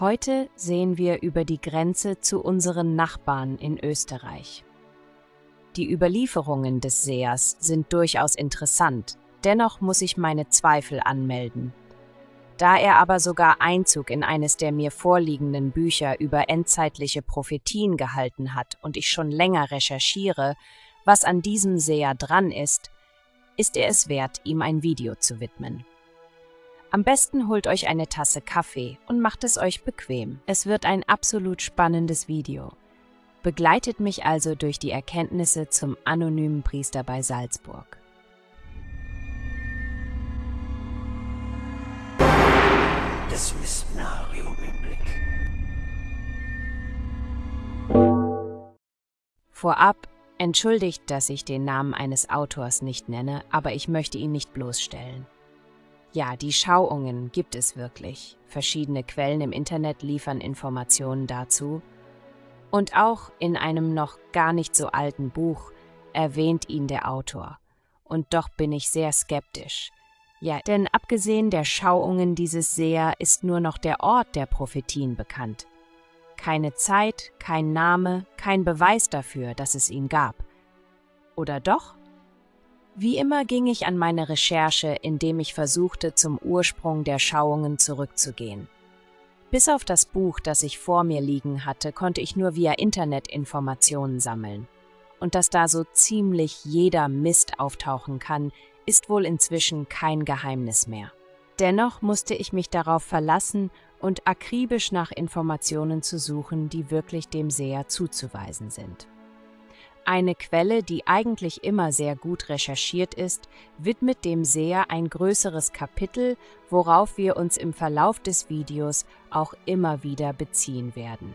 Heute sehen wir über die Grenze zu unseren Nachbarn in Österreich. Die Überlieferungen des Seers sind durchaus interessant, dennoch muss ich meine Zweifel anmelden. Da er aber sogar Einzug in eines der mir vorliegenden Bücher über endzeitliche Prophetien gehalten hat und ich schon länger recherchiere, was an diesem Seher dran ist, ist er es wert, ihm ein Video zu widmen. Am besten holt euch eine Tasse Kaffee und macht es euch bequem. Es wird ein absolut spannendes Video. Begleitet mich also durch die Erkenntnisse zum anonymen Priester bei Salzburg. Das Missionarium im Blick. Vorab entschuldigt, dass ich den Namen eines Autors nicht nenne, aber ich möchte ihn nicht bloßstellen. Ja, die Schauungen gibt es wirklich. Verschiedene Quellen im Internet liefern Informationen dazu. Und auch in einem noch gar nicht so alten Buch erwähnt ihn der Autor. Und doch bin ich sehr skeptisch. Ja, denn abgesehen der Schauungen dieses Seher ist nur noch der Ort der Prophetien bekannt. Keine Zeit, kein Name, kein Beweis dafür, dass es ihn gab. Oder doch? Wie immer ging ich an meine Recherche, indem ich versuchte, zum Ursprung der Schauungen zurückzugehen. Bis auf das Buch, das ich vor mir liegen hatte, konnte ich nur via Internet Informationen sammeln. Und dass da so ziemlich jeder Mist auftauchen kann, ist wohl inzwischen kein Geheimnis mehr. Dennoch musste ich mich darauf verlassen und akribisch nach Informationen zu suchen, die wirklich dem Seher zuzuweisen sind. Eine Quelle, die eigentlich immer sehr gut recherchiert ist, widmet dem Seher ein größeres Kapitel, worauf wir uns im Verlauf des Videos auch immer wieder beziehen werden.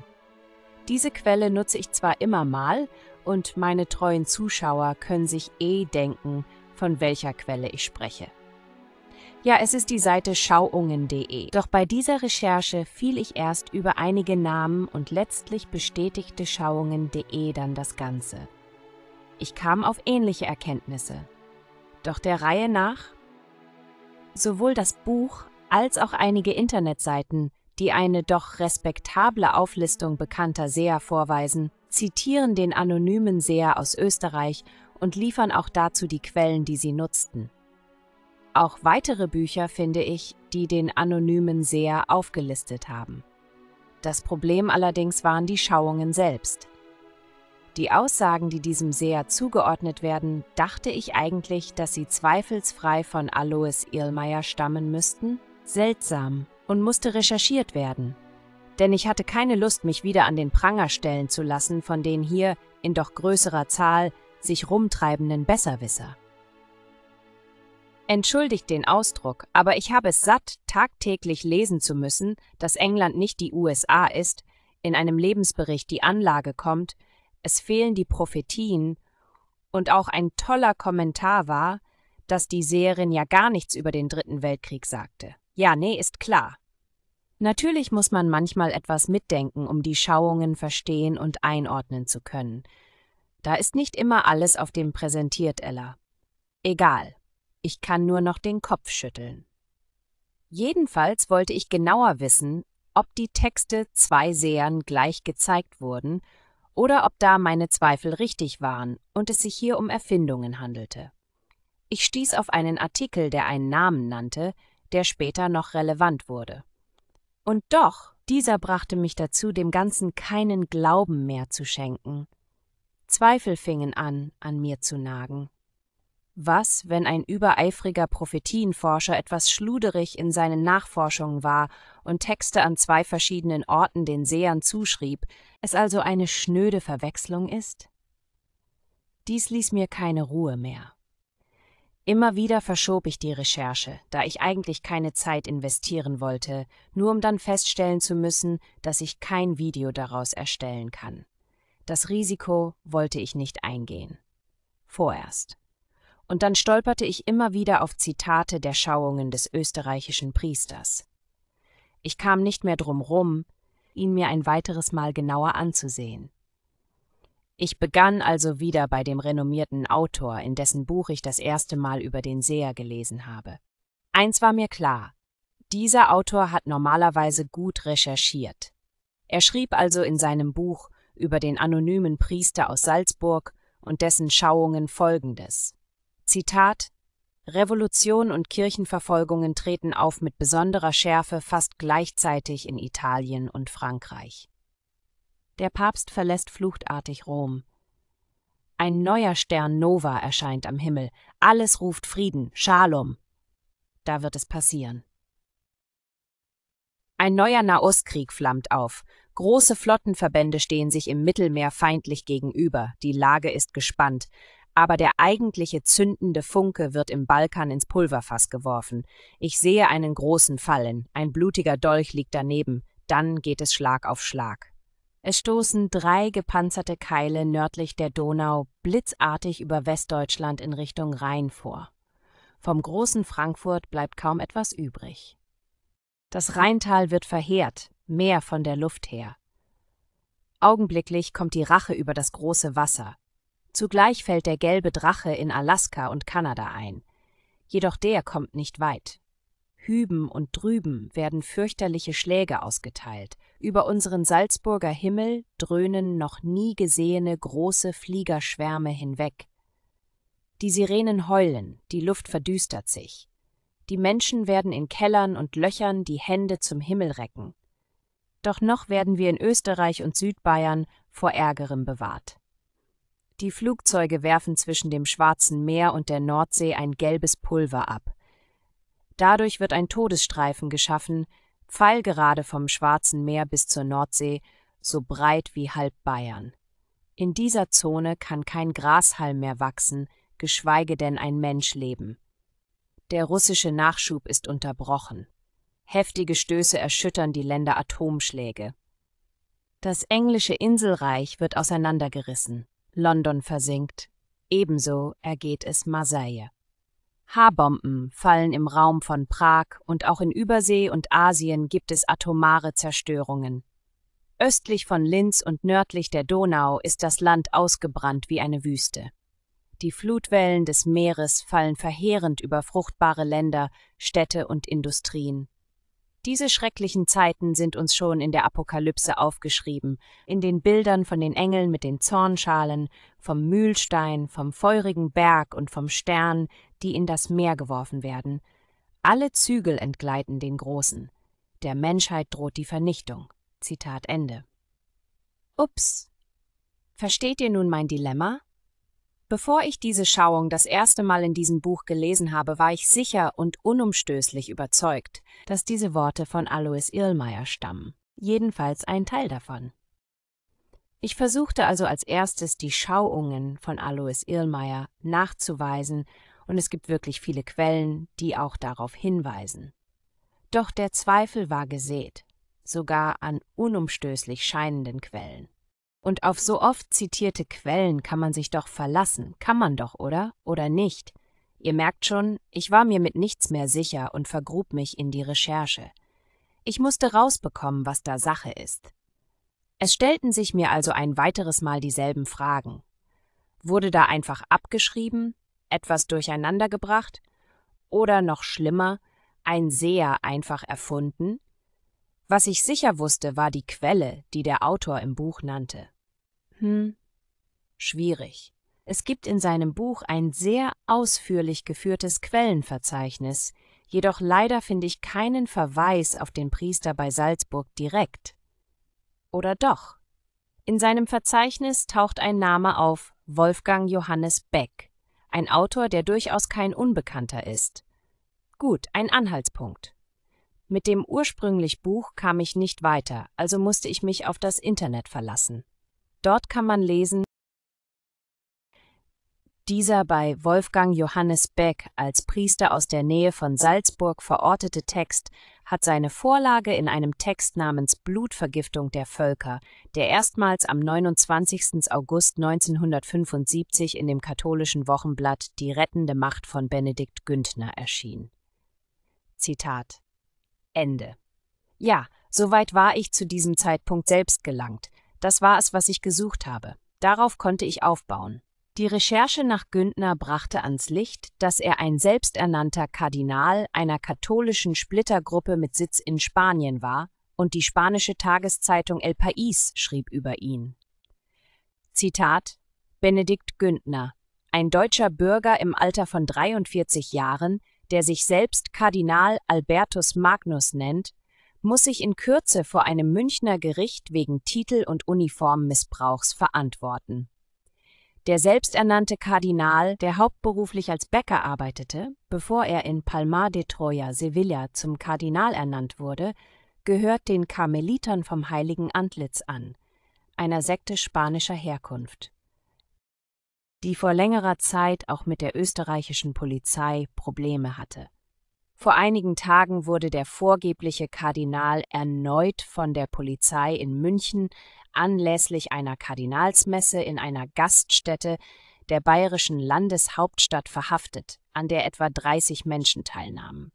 Diese Quelle nutze ich zwar immer mal und meine treuen Zuschauer können sich eh denken, von welcher Quelle ich spreche. Ja, es ist die Seite schauungen.de. Doch bei dieser Recherche fiel ich erst über einige Namen und letztlich bestätigte schauungen.de dann das Ganze. Ich kam auf ähnliche Erkenntnisse. Doch der Reihe nach? Sowohl das Buch als auch einige Internetseiten, die eine doch respektable Auflistung bekannter Seher vorweisen, zitieren den anonymen Seher aus Österreich und liefern auch dazu die Quellen, die sie nutzten. Auch weitere Bücher finde ich, die den anonymen Seher aufgelistet haben. Das Problem allerdings waren die Schauungen selbst. Die Aussagen, die diesem Seher zugeordnet werden, dachte ich eigentlich, dass sie zweifelsfrei von Alois Irlmeier stammen müssten? Seltsam und musste recherchiert werden. Denn ich hatte keine Lust, mich wieder an den Pranger stellen zu lassen von den hier, in doch größerer Zahl, sich rumtreibenden Besserwisser. Entschuldigt den Ausdruck, aber ich habe es satt, tagtäglich lesen zu müssen, dass England nicht die USA ist, in einem Lebensbericht die Anlage kommt, es fehlen die Prophetien, und auch ein toller Kommentar war, dass die Seherin ja gar nichts über den Dritten Weltkrieg sagte. Ja, nee, ist klar. Natürlich muss man manchmal etwas mitdenken, um die Schauungen verstehen und einordnen zu können. Da ist nicht immer alles auf dem präsentiert, Ella. Egal, ich kann nur noch den Kopf schütteln. Jedenfalls wollte ich genauer wissen, ob die Texte zwei Sehern gleich gezeigt wurden oder ob da meine Zweifel richtig waren und es sich hier um Erfindungen handelte. Ich stieß auf einen Artikel, der einen Namen nannte, der später noch relevant wurde. Und doch, dieser brachte mich dazu, dem Ganzen keinen Glauben mehr zu schenken. Zweifel fingen an, an mir zu nagen. Was, wenn ein übereifriger Prophetienforscher etwas schluderig in seinen Nachforschungen war und Texte an zwei verschiedenen Orten den Sehern zuschrieb, es also eine schnöde Verwechslung ist? Dies ließ mir keine Ruhe mehr. Immer wieder verschob ich die Recherche, da ich eigentlich keine Zeit investieren wollte, nur um dann feststellen zu müssen, dass ich kein Video daraus erstellen kann. Das Risiko wollte ich nicht eingehen. Vorerst und dann stolperte ich immer wieder auf Zitate der Schauungen des österreichischen Priesters. Ich kam nicht mehr drum rum, ihn mir ein weiteres Mal genauer anzusehen. Ich begann also wieder bei dem renommierten Autor, in dessen Buch ich das erste Mal über den Seher gelesen habe. Eins war mir klar, dieser Autor hat normalerweise gut recherchiert. Er schrieb also in seinem Buch über den anonymen Priester aus Salzburg und dessen Schauungen folgendes Zitat Revolution und Kirchenverfolgungen treten auf mit besonderer Schärfe fast gleichzeitig in Italien und Frankreich. Der Papst verlässt fluchtartig Rom. Ein neuer Stern Nova erscheint am Himmel, alles ruft Frieden, Schalom. Da wird es passieren. Ein neuer Nahostkrieg flammt auf. Große Flottenverbände stehen sich im Mittelmeer feindlich gegenüber. Die Lage ist gespannt aber der eigentliche zündende Funke wird im Balkan ins Pulverfass geworfen. Ich sehe einen großen Fallen, ein blutiger Dolch liegt daneben, dann geht es Schlag auf Schlag. Es stoßen drei gepanzerte Keile nördlich der Donau blitzartig über Westdeutschland in Richtung Rhein vor. Vom großen Frankfurt bleibt kaum etwas übrig. Das Rheintal wird verheert, mehr von der Luft her. Augenblicklich kommt die Rache über das große Wasser, Zugleich fällt der gelbe Drache in Alaska und Kanada ein. Jedoch der kommt nicht weit. Hüben und drüben werden fürchterliche Schläge ausgeteilt. Über unseren Salzburger Himmel dröhnen noch nie gesehene große Fliegerschwärme hinweg. Die Sirenen heulen, die Luft verdüstert sich. Die Menschen werden in Kellern und Löchern die Hände zum Himmel recken. Doch noch werden wir in Österreich und Südbayern vor Ärgerem bewahrt. Die Flugzeuge werfen zwischen dem Schwarzen Meer und der Nordsee ein gelbes Pulver ab. Dadurch wird ein Todesstreifen geschaffen, pfeilgerade vom Schwarzen Meer bis zur Nordsee, so breit wie halb Bayern. In dieser Zone kann kein Grashalm mehr wachsen, geschweige denn ein Mensch leben. Der russische Nachschub ist unterbrochen. Heftige Stöße erschüttern die Länder Atomschläge. Das englische Inselreich wird auseinandergerissen. London versinkt. Ebenso ergeht es Marseille. H-Bomben fallen im Raum von Prag und auch in Übersee und Asien gibt es atomare Zerstörungen. Östlich von Linz und nördlich der Donau ist das Land ausgebrannt wie eine Wüste. Die Flutwellen des Meeres fallen verheerend über fruchtbare Länder, Städte und Industrien. Diese schrecklichen Zeiten sind uns schon in der Apokalypse aufgeschrieben, in den Bildern von den Engeln mit den Zornschalen, vom Mühlstein, vom feurigen Berg und vom Stern, die in das Meer geworfen werden. Alle Zügel entgleiten den Großen. Der Menschheit droht die Vernichtung. Zitat Ende. Ups. Versteht ihr nun mein Dilemma? Bevor ich diese Schauung das erste Mal in diesem Buch gelesen habe, war ich sicher und unumstößlich überzeugt, dass diese Worte von Alois Illmeier stammen, jedenfalls ein Teil davon. Ich versuchte also als erstes die Schauungen von Alois Illmeier nachzuweisen, und es gibt wirklich viele Quellen, die auch darauf hinweisen. Doch der Zweifel war gesät, sogar an unumstößlich scheinenden Quellen. Und auf so oft zitierte Quellen kann man sich doch verlassen, kann man doch, oder? Oder nicht? Ihr merkt schon, ich war mir mit nichts mehr sicher und vergrub mich in die Recherche. Ich musste rausbekommen, was da Sache ist. Es stellten sich mir also ein weiteres Mal dieselben Fragen. Wurde da einfach abgeschrieben, etwas durcheinandergebracht oder noch schlimmer, ein Seher einfach erfunden? Was ich sicher wusste, war die Quelle, die der Autor im Buch nannte. Hm, schwierig. Es gibt in seinem Buch ein sehr ausführlich geführtes Quellenverzeichnis, jedoch leider finde ich keinen Verweis auf den Priester bei Salzburg direkt. Oder doch? In seinem Verzeichnis taucht ein Name auf Wolfgang Johannes Beck, ein Autor, der durchaus kein Unbekannter ist. Gut, ein Anhaltspunkt. Mit dem ursprünglich Buch kam ich nicht weiter, also musste ich mich auf das Internet verlassen. Dort kann man lesen, dieser bei Wolfgang Johannes Beck als Priester aus der Nähe von Salzburg verortete Text hat seine Vorlage in einem Text namens Blutvergiftung der Völker, der erstmals am 29. August 1975 in dem katholischen Wochenblatt Die rettende Macht von Benedikt Güntner erschien. Zitat Ende. Ja, soweit war ich zu diesem Zeitpunkt selbst gelangt das war es, was ich gesucht habe. Darauf konnte ich aufbauen. Die Recherche nach Güntner brachte ans Licht, dass er ein selbsternannter Kardinal einer katholischen Splittergruppe mit Sitz in Spanien war, und die spanische Tageszeitung El País schrieb über ihn. Zitat Benedikt Güntner, ein deutscher Bürger im Alter von 43 Jahren, der sich selbst Kardinal Albertus Magnus nennt, muss sich in Kürze vor einem Münchner Gericht wegen Titel- und Uniformmissbrauchs verantworten. Der selbsternannte Kardinal, der hauptberuflich als Bäcker arbeitete, bevor er in Palmar de Troya, Sevilla, zum Kardinal ernannt wurde, gehört den Karmelitern vom Heiligen Antlitz an, einer Sekte spanischer Herkunft, die vor längerer Zeit auch mit der österreichischen Polizei Probleme hatte vor einigen Tagen wurde der vorgebliche Kardinal erneut von der Polizei in München anlässlich einer Kardinalsmesse in einer Gaststätte der bayerischen Landeshauptstadt verhaftet, an der etwa 30 Menschen teilnahmen.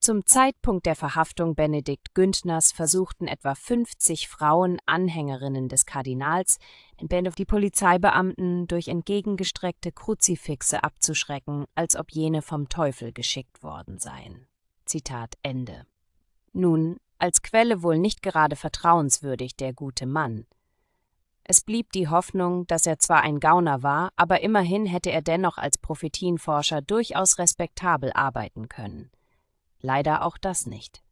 Zum Zeitpunkt der Verhaftung Benedikt Güntners versuchten etwa 50 Frauen, Anhängerinnen des Kardinals, die Polizeibeamten durch entgegengestreckte Kruzifixe abzuschrecken, als ob jene vom Teufel geschickt worden seien. Zitat Ende. Nun, als Quelle wohl nicht gerade vertrauenswürdig der gute Mann. Es blieb die Hoffnung, dass er zwar ein Gauner war, aber immerhin hätte er dennoch als Prophetienforscher durchaus respektabel arbeiten können leider auch das nicht.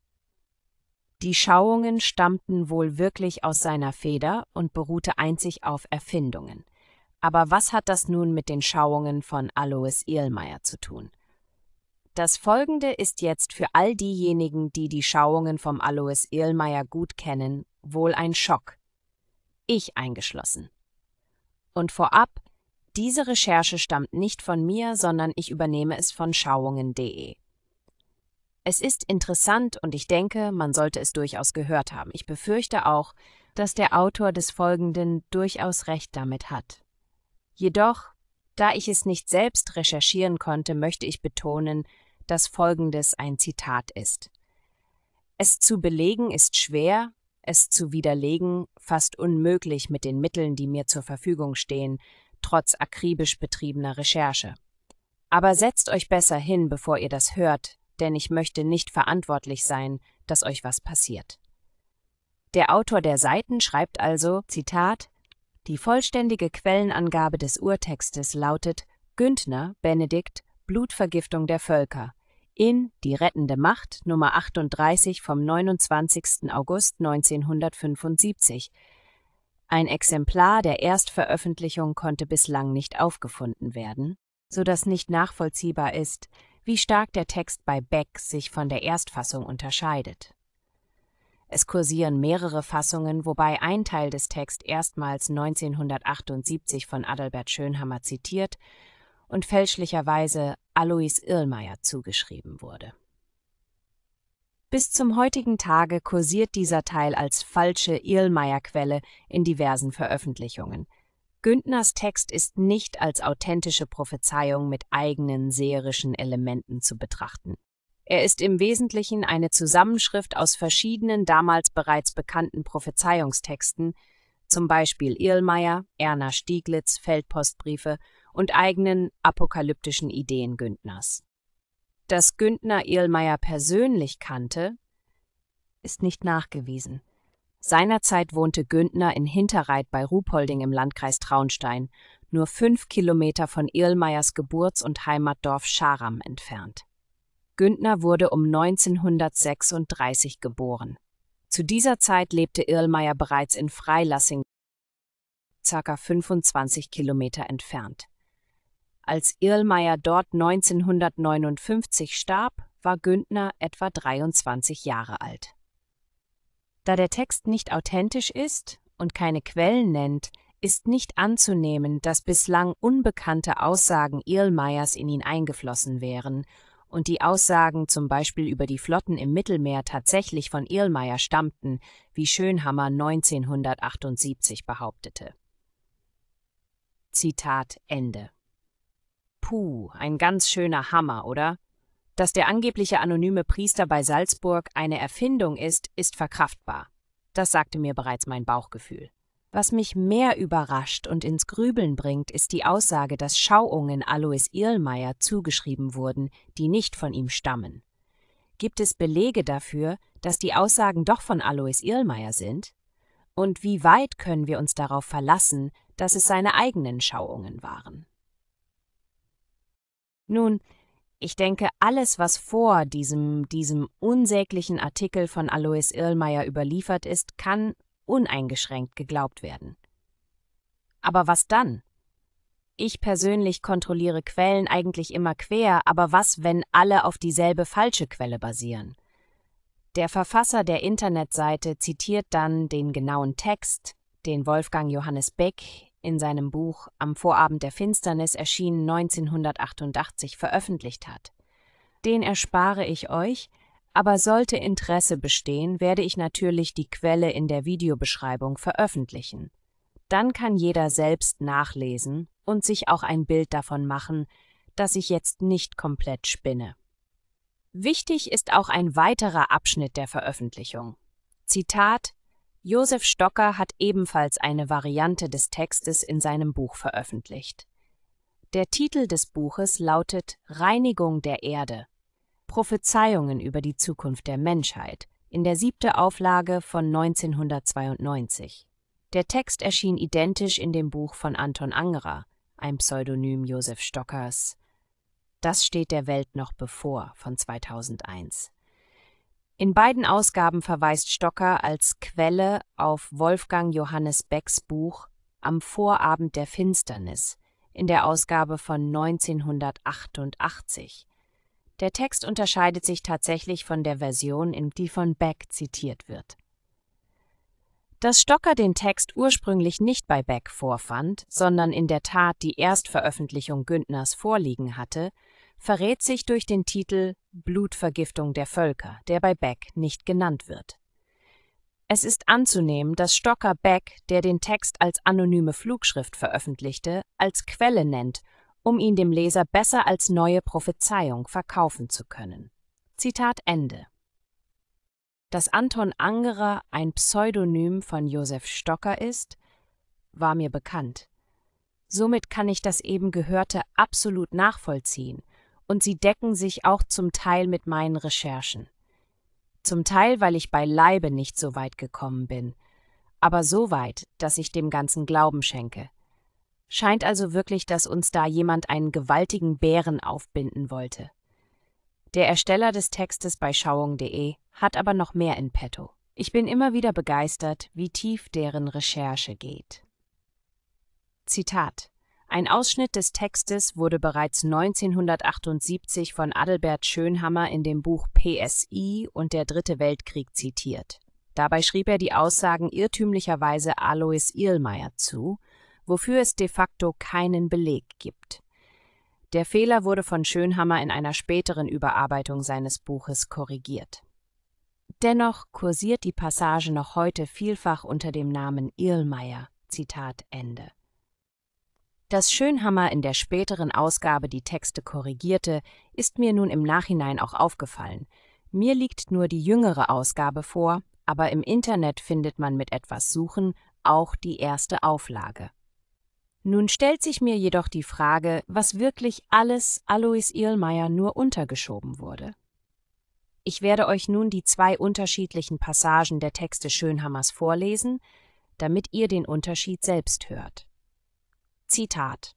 Die Schauungen stammten wohl wirklich aus seiner Feder und beruhte einzig auf Erfindungen. Aber was hat das nun mit den Schauungen von Alois Ehlmeier zu tun? Das folgende ist jetzt für all diejenigen, die die Schauungen vom Alois Ehlmeier gut kennen, wohl ein Schock. Ich eingeschlossen. Und vorab, diese Recherche stammt nicht von mir, sondern ich übernehme es von schauungen.de. Es ist interessant und ich denke, man sollte es durchaus gehört haben. Ich befürchte auch, dass der Autor des Folgenden durchaus recht damit hat. Jedoch, da ich es nicht selbst recherchieren konnte, möchte ich betonen, dass Folgendes ein Zitat ist. Es zu belegen ist schwer, es zu widerlegen fast unmöglich mit den Mitteln, die mir zur Verfügung stehen, trotz akribisch betriebener Recherche. Aber setzt euch besser hin, bevor ihr das hört, denn ich möchte nicht verantwortlich sein, dass euch was passiert. Der Autor der Seiten schreibt also, Zitat, die vollständige Quellenangabe des Urtextes lautet Güntner, Benedikt, Blutvergiftung der Völker, in Die rettende Macht Nummer 38 vom 29. August 1975. Ein Exemplar der Erstveröffentlichung konnte bislang nicht aufgefunden werden, sodass nicht nachvollziehbar ist, wie stark der Text bei Beck sich von der Erstfassung unterscheidet. Es kursieren mehrere Fassungen, wobei ein Teil des Texts erstmals 1978 von Adalbert Schönhammer zitiert und fälschlicherweise Alois Irlmeier zugeschrieben wurde. Bis zum heutigen Tage kursiert dieser Teil als falsche Irlmeier-Quelle in diversen Veröffentlichungen, Günthers Text ist nicht als authentische Prophezeiung mit eigenen seherischen Elementen zu betrachten. Er ist im Wesentlichen eine Zusammenschrift aus verschiedenen damals bereits bekannten Prophezeiungstexten, zum Beispiel Irlmeier, Erna Stieglitz, Feldpostbriefe und eigenen apokalyptischen Ideen Günthers. Dass Günther Irlmeier persönlich kannte, ist nicht nachgewiesen. Seinerzeit wohnte Güntner in Hinterreit bei Ruhpolding im Landkreis Traunstein, nur fünf Kilometer von Irlmeiers Geburts- und Heimatdorf Scharam entfernt. Güntner wurde um 1936 geboren. Zu dieser Zeit lebte Irlmeier bereits in Freilassing, ca. 25 Kilometer entfernt. Als Irlmeier dort 1959 starb, war Güntner etwa 23 Jahre alt. Da der Text nicht authentisch ist und keine Quellen nennt, ist nicht anzunehmen, dass bislang unbekannte Aussagen Ehlmeyers in ihn eingeflossen wären und die Aussagen zum Beispiel über die Flotten im Mittelmeer tatsächlich von Ehlmeyer stammten, wie Schönhammer 1978 behauptete. Zitat Ende. Puh, ein ganz schöner Hammer, oder? Dass der angebliche anonyme Priester bei Salzburg eine Erfindung ist, ist verkraftbar. Das sagte mir bereits mein Bauchgefühl. Was mich mehr überrascht und ins Grübeln bringt, ist die Aussage, dass Schauungen Alois Irlmeier zugeschrieben wurden, die nicht von ihm stammen. Gibt es Belege dafür, dass die Aussagen doch von Alois Irlmeier sind? Und wie weit können wir uns darauf verlassen, dass es seine eigenen Schauungen waren? Nun, ich denke, alles, was vor diesem, diesem unsäglichen Artikel von Alois Irlmeier überliefert ist, kann uneingeschränkt geglaubt werden. Aber was dann? Ich persönlich kontrolliere Quellen eigentlich immer quer, aber was, wenn alle auf dieselbe falsche Quelle basieren? Der Verfasser der Internetseite zitiert dann den genauen Text, den Wolfgang Johannes Beck in seinem Buch Am Vorabend der Finsternis erschienen 1988 veröffentlicht hat. Den erspare ich euch, aber sollte Interesse bestehen, werde ich natürlich die Quelle in der Videobeschreibung veröffentlichen. Dann kann jeder selbst nachlesen und sich auch ein Bild davon machen, dass ich jetzt nicht komplett spinne. Wichtig ist auch ein weiterer Abschnitt der Veröffentlichung. Zitat Josef Stocker hat ebenfalls eine Variante des Textes in seinem Buch veröffentlicht. Der Titel des Buches lautet Reinigung der Erde. Prophezeiungen über die Zukunft der Menschheit in der siebten Auflage von 1992. Der Text erschien identisch in dem Buch von Anton Angerer, ein Pseudonym Josef Stockers. Das steht der Welt noch bevor von 2001. In beiden Ausgaben verweist Stocker als Quelle auf Wolfgang Johannes Becks Buch Am Vorabend der Finsternis in der Ausgabe von 1988. Der Text unterscheidet sich tatsächlich von der Version, in die von Beck zitiert wird. Dass Stocker den Text ursprünglich nicht bei Beck vorfand, sondern in der Tat die Erstveröffentlichung Güntners vorliegen hatte, verrät sich durch den Titel Blutvergiftung der Völker, der bei Beck nicht genannt wird. Es ist anzunehmen, dass Stocker Beck, der den Text als anonyme Flugschrift veröffentlichte, als Quelle nennt, um ihn dem Leser besser als neue Prophezeiung verkaufen zu können. Zitat Ende. Dass Anton Angerer ein Pseudonym von Josef Stocker ist, war mir bekannt. Somit kann ich das eben Gehörte absolut nachvollziehen und sie decken sich auch zum Teil mit meinen Recherchen. Zum Teil, weil ich beileibe nicht so weit gekommen bin, aber so weit, dass ich dem Ganzen Glauben schenke. Scheint also wirklich, dass uns da jemand einen gewaltigen Bären aufbinden wollte. Der Ersteller des Textes bei schauung.de hat aber noch mehr in petto. Ich bin immer wieder begeistert, wie tief deren Recherche geht. Zitat ein Ausschnitt des Textes wurde bereits 1978 von Adelbert Schönhammer in dem Buch PSI und der Dritte Weltkrieg zitiert. Dabei schrieb er die Aussagen irrtümlicherweise Alois Ihlmeier zu, wofür es de facto keinen Beleg gibt. Der Fehler wurde von Schönhammer in einer späteren Überarbeitung seines Buches korrigiert. Dennoch kursiert die Passage noch heute vielfach unter dem Namen Irlmeier. Zitat Ende. Dass Schönhammer in der späteren Ausgabe die Texte korrigierte, ist mir nun im Nachhinein auch aufgefallen. Mir liegt nur die jüngere Ausgabe vor, aber im Internet findet man mit etwas Suchen auch die erste Auflage. Nun stellt sich mir jedoch die Frage, was wirklich alles Alois Ehlmeier nur untergeschoben wurde. Ich werde euch nun die zwei unterschiedlichen Passagen der Texte Schönhammers vorlesen, damit ihr den Unterschied selbst hört. Zitat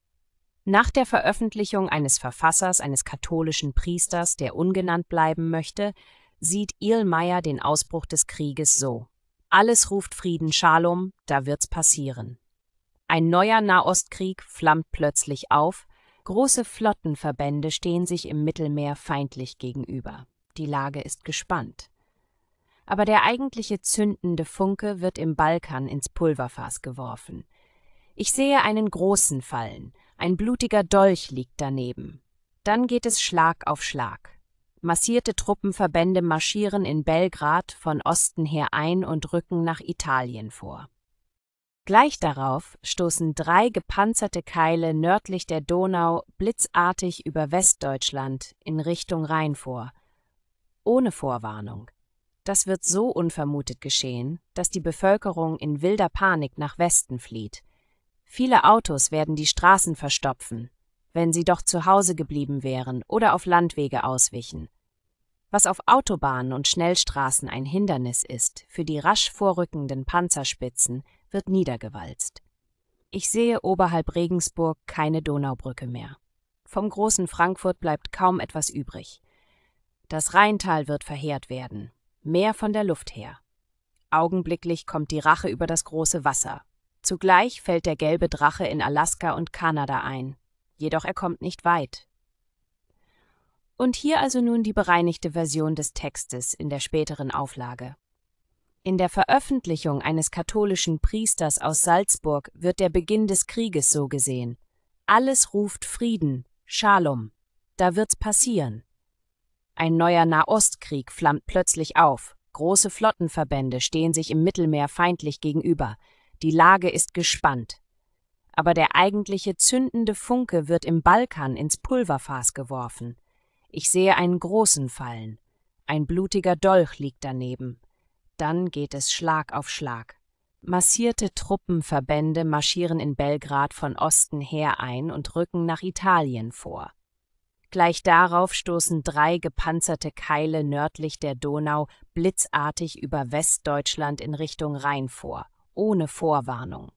nach der Veröffentlichung eines Verfassers eines katholischen Priesters, der ungenannt bleiben möchte, sieht Ilmeier den Ausbruch des Krieges so. Alles ruft Frieden Schalom, da wird's passieren. Ein neuer Nahostkrieg flammt plötzlich auf, große Flottenverbände stehen sich im Mittelmeer feindlich gegenüber. Die Lage ist gespannt. Aber der eigentliche zündende Funke wird im Balkan ins Pulverfass geworfen – ich sehe einen großen fallen, ein blutiger Dolch liegt daneben. Dann geht es Schlag auf Schlag. Massierte Truppenverbände marschieren in Belgrad von Osten her ein und rücken nach Italien vor. Gleich darauf stoßen drei gepanzerte Keile nördlich der Donau blitzartig über Westdeutschland in Richtung Rhein vor. Ohne Vorwarnung. Das wird so unvermutet geschehen, dass die Bevölkerung in wilder Panik nach Westen flieht. Viele Autos werden die Straßen verstopfen, wenn sie doch zu Hause geblieben wären oder auf Landwege auswichen. Was auf Autobahnen und Schnellstraßen ein Hindernis ist für die rasch vorrückenden Panzerspitzen, wird niedergewalzt. Ich sehe oberhalb Regensburg keine Donaubrücke mehr. Vom großen Frankfurt bleibt kaum etwas übrig. Das Rheintal wird verheert werden, mehr von der Luft her. Augenblicklich kommt die Rache über das große Wasser, Zugleich fällt der gelbe Drache in Alaska und Kanada ein, jedoch er kommt nicht weit. Und hier also nun die bereinigte Version des Textes in der späteren Auflage. In der Veröffentlichung eines katholischen Priesters aus Salzburg wird der Beginn des Krieges so gesehen. Alles ruft Frieden, Schalom, da wird's passieren. Ein neuer Nahostkrieg flammt plötzlich auf, große Flottenverbände stehen sich im Mittelmeer feindlich gegenüber, die Lage ist gespannt. Aber der eigentliche zündende Funke wird im Balkan ins Pulverfass geworfen. Ich sehe einen großen fallen. Ein blutiger Dolch liegt daneben. Dann geht es Schlag auf Schlag. Massierte Truppenverbände marschieren in Belgrad von Osten her ein und rücken nach Italien vor. Gleich darauf stoßen drei gepanzerte Keile nördlich der Donau blitzartig über Westdeutschland in Richtung Rhein vor ohne Vorwarnung.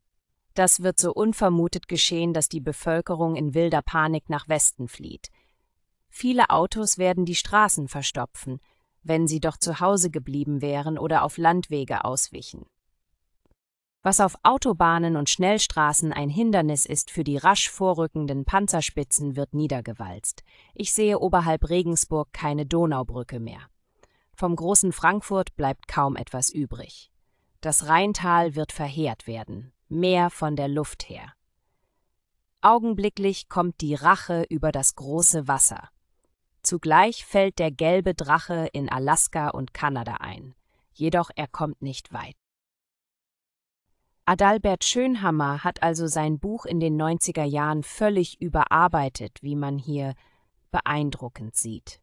Das wird so unvermutet geschehen, dass die Bevölkerung in wilder Panik nach Westen flieht. Viele Autos werden die Straßen verstopfen, wenn sie doch zu Hause geblieben wären oder auf Landwege auswichen. Was auf Autobahnen und Schnellstraßen ein Hindernis ist für die rasch vorrückenden Panzerspitzen, wird niedergewalzt. Ich sehe oberhalb Regensburg keine Donaubrücke mehr. Vom großen Frankfurt bleibt kaum etwas übrig. Das Rheintal wird verheert werden, mehr von der Luft her. Augenblicklich kommt die Rache über das große Wasser. Zugleich fällt der gelbe Drache in Alaska und Kanada ein, jedoch er kommt nicht weit. Adalbert Schönhammer hat also sein Buch in den 90er Jahren völlig überarbeitet, wie man hier beeindruckend sieht.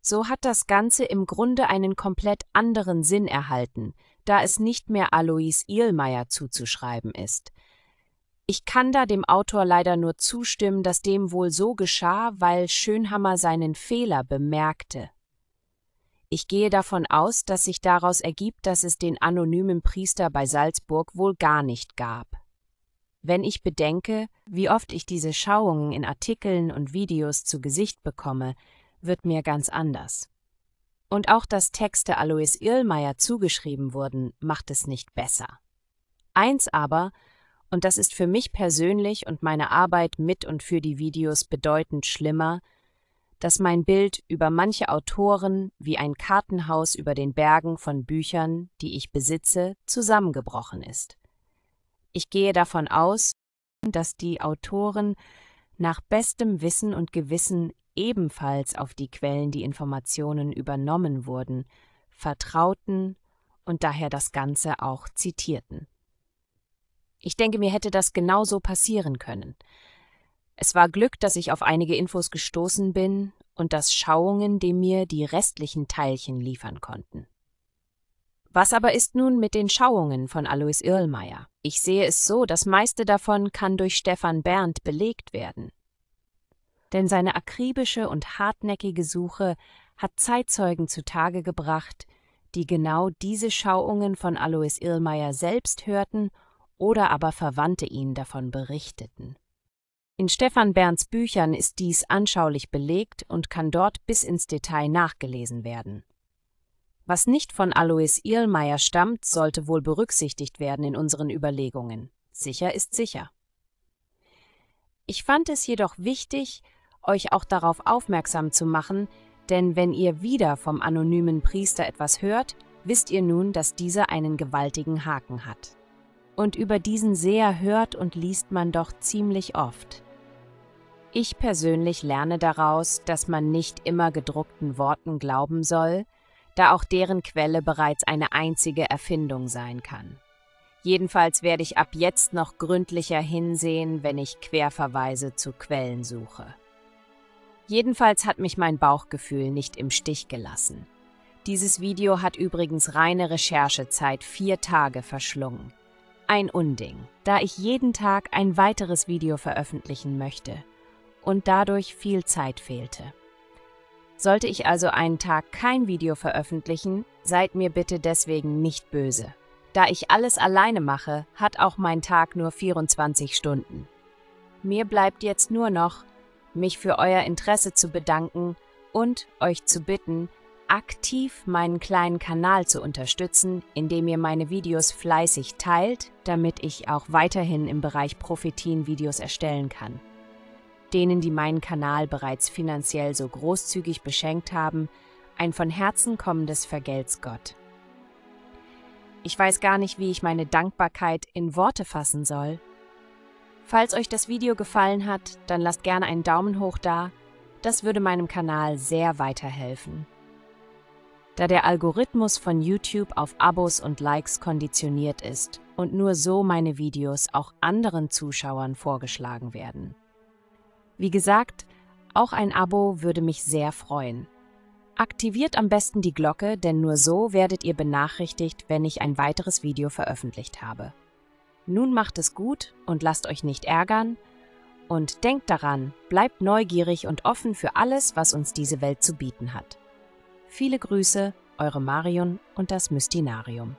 So hat das Ganze im Grunde einen komplett anderen Sinn erhalten, da es nicht mehr Alois Ihlmeier zuzuschreiben ist. Ich kann da dem Autor leider nur zustimmen, dass dem wohl so geschah, weil Schönhammer seinen Fehler bemerkte. Ich gehe davon aus, dass sich daraus ergibt, dass es den anonymen Priester bei Salzburg wohl gar nicht gab. Wenn ich bedenke, wie oft ich diese Schauungen in Artikeln und Videos zu Gesicht bekomme, wird mir ganz anders. Und auch, dass Texte Alois Irlmeier zugeschrieben wurden, macht es nicht besser. Eins aber, und das ist für mich persönlich und meine Arbeit mit und für die Videos bedeutend schlimmer, dass mein Bild über manche Autoren wie ein Kartenhaus über den Bergen von Büchern, die ich besitze, zusammengebrochen ist. Ich gehe davon aus, dass die Autoren nach bestem Wissen und Gewissen ebenfalls auf die Quellen die Informationen übernommen wurden, vertrauten und daher das Ganze auch zitierten. Ich denke, mir hätte das genauso passieren können. Es war Glück, dass ich auf einige Infos gestoßen bin und dass Schauungen dem mir die restlichen Teilchen liefern konnten. Was aber ist nun mit den Schauungen von Alois Irlmeier? Ich sehe es so, das meiste davon kann durch Stefan Berndt belegt werden denn seine akribische und hartnäckige Suche hat Zeitzeugen zutage gebracht, die genau diese Schauungen von Alois Irlmeier selbst hörten oder aber Verwandte ihnen davon berichteten. In Stefan Bernds Büchern ist dies anschaulich belegt und kann dort bis ins Detail nachgelesen werden. Was nicht von Alois Irlmeier stammt, sollte wohl berücksichtigt werden in unseren Überlegungen. Sicher ist sicher. Ich fand es jedoch wichtig, euch auch darauf aufmerksam zu machen, denn wenn ihr wieder vom anonymen Priester etwas hört, wisst ihr nun, dass dieser einen gewaltigen Haken hat. Und über diesen Seher hört und liest man doch ziemlich oft. Ich persönlich lerne daraus, dass man nicht immer gedruckten Worten glauben soll, da auch deren Quelle bereits eine einzige Erfindung sein kann. Jedenfalls werde ich ab jetzt noch gründlicher hinsehen, wenn ich Querverweise zu Quellen suche. Jedenfalls hat mich mein Bauchgefühl nicht im Stich gelassen. Dieses Video hat übrigens reine Recherchezeit vier Tage verschlungen. Ein Unding, da ich jeden Tag ein weiteres Video veröffentlichen möchte und dadurch viel Zeit fehlte. Sollte ich also einen Tag kein Video veröffentlichen, seid mir bitte deswegen nicht böse. Da ich alles alleine mache, hat auch mein Tag nur 24 Stunden. Mir bleibt jetzt nur noch, mich für euer Interesse zu bedanken und euch zu bitten, aktiv meinen kleinen Kanal zu unterstützen, indem ihr meine Videos fleißig teilt, damit ich auch weiterhin im Bereich Prophetien Videos erstellen kann. Denen, die meinen Kanal bereits finanziell so großzügig beschenkt haben, ein von Herzen kommendes Vergelt's Gott. Ich weiß gar nicht, wie ich meine Dankbarkeit in Worte fassen soll, Falls euch das Video gefallen hat, dann lasst gerne einen Daumen hoch da, das würde meinem Kanal sehr weiterhelfen. Da der Algorithmus von YouTube auf Abos und Likes konditioniert ist und nur so meine Videos auch anderen Zuschauern vorgeschlagen werden. Wie gesagt, auch ein Abo würde mich sehr freuen. Aktiviert am besten die Glocke, denn nur so werdet ihr benachrichtigt, wenn ich ein weiteres Video veröffentlicht habe. Nun macht es gut und lasst euch nicht ärgern. Und denkt daran, bleibt neugierig und offen für alles, was uns diese Welt zu bieten hat. Viele Grüße, eure Marion und das Mystinarium.